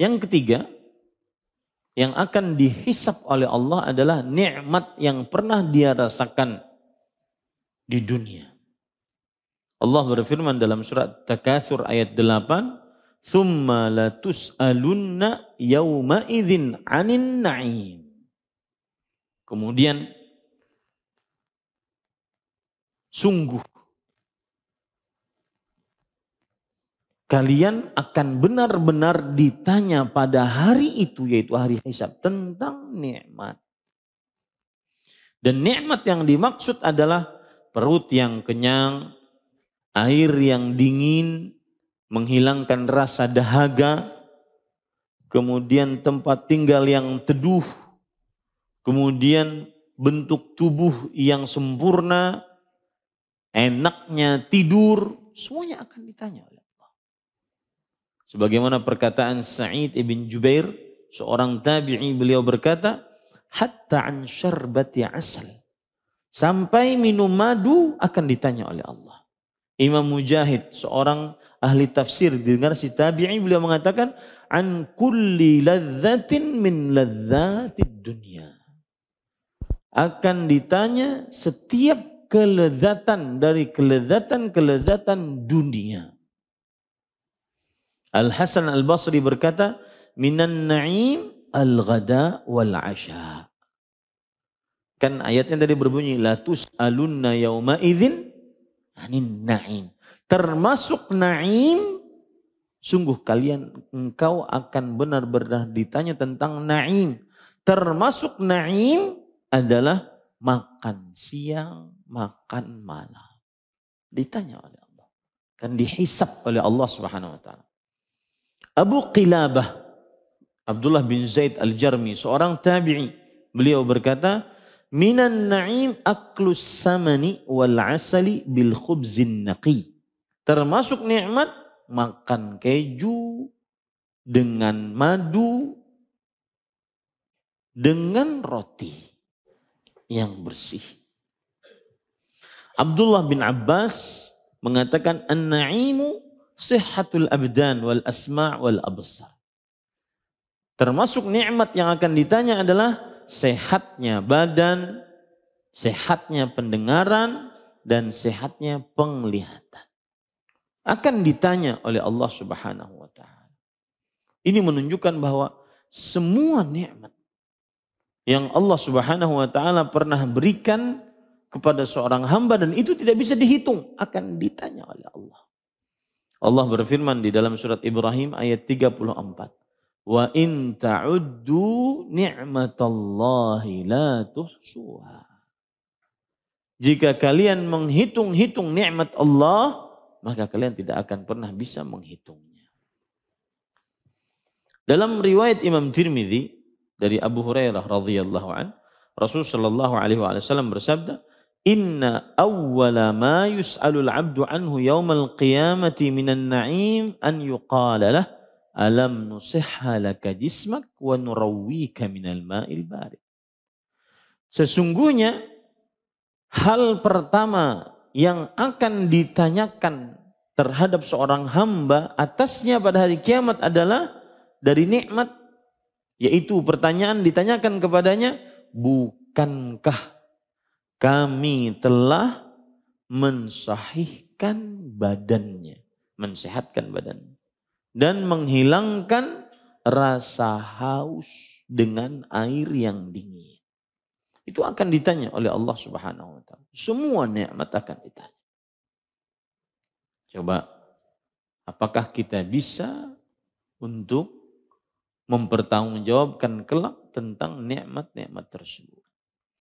Yang ketiga, yang akan dihisap oleh Allah adalah nikmat yang pernah dia rasakan di dunia. Allah berfirman dalam surat Takatsur ayat 8, "Tsumma latus'alunna yauma idzin 'anin na'im." Kemudian sungguh kalian akan benar-benar ditanya pada hari itu yaitu hari hisab tentang nikmat. Dan nikmat yang dimaksud adalah perut yang kenyang, air yang dingin, menghilangkan rasa dahaga, kemudian tempat tinggal yang teduh, kemudian bentuk tubuh yang sempurna, enaknya tidur, semuanya akan ditanya oleh Sebagaimana perkataan Sa'id ibn Jubair, seorang tabi'i beliau berkata, hatta an syarbati asal. Sampai minum madu akan ditanya oleh Allah. Imam Mujahid, seorang ahli tafsir, dengar si tabi'i beliau mengatakan, an kulli ladzatin min ladzatid dunia. Akan ditanya setiap kelezatan dari kelezatan-kelezatan dunia. Al Hasan Al Basri berkata, "Minan na'im al-ghada wal 'asha." Kan ayatnya tadi berbunyi la alunna yauma idin. anin na'im. Termasuk na'im sungguh kalian engkau akan benar-benar ditanya tentang na'im. Termasuk na'im adalah makan siang, makan malam. Ditanya oleh Allah. Kan dihisap oleh Allah Subhanahu wa taala. Abu Qilabah Abdullah bin Zaid al-Jarmi seorang tabi'i beliau berkata minan na'im aklus samani wal asali bil khubzin naqi termasuk nikmat makan keju dengan madu dengan roti yang bersih Abdullah bin Abbas mengatakan an-na'imu sihatul abdan wal asma' wal absar. Termasuk nikmat yang akan ditanya adalah sehatnya badan, sehatnya pendengaran, dan sehatnya penglihatan. Akan ditanya oleh Allah Subhanahu wa taala. Ini menunjukkan bahwa semua nikmat yang Allah Subhanahu wa taala pernah berikan kepada seorang hamba dan itu tidak bisa dihitung akan ditanya oleh Allah. Allah berfirman di dalam surat Ibrahim ayat 34. Wa in ta'uddu ni'matallahi la tuhsuha. Jika kalian menghitung-hitung nikmat Allah, maka kalian tidak akan pernah bisa menghitungnya. Dalam riwayat Imam Tirmidzi dari Abu Hurairah radhiyallahu an, Rasul shallallahu alaihi wasallam bersabda, Inna awwala ma yus'alul abdu anhu yawmal qiyamati minan na'im an yuqala lah alam nusihha laka jismak wa nurawwika minal ma'il barik. Sesungguhnya hal pertama yang akan ditanyakan terhadap seorang hamba atasnya pada hari kiamat adalah dari nikmat yaitu pertanyaan ditanyakan kepadanya bukankah kami telah mensahihkan badannya, mensehatkan badan dan menghilangkan rasa haus dengan air yang dingin. Itu akan ditanya oleh Allah Subhanahu wa taala. Semua nikmat akan ditanya. Coba apakah kita bisa untuk mempertanggungjawabkan kelak tentang nikmat-nikmat tersebut?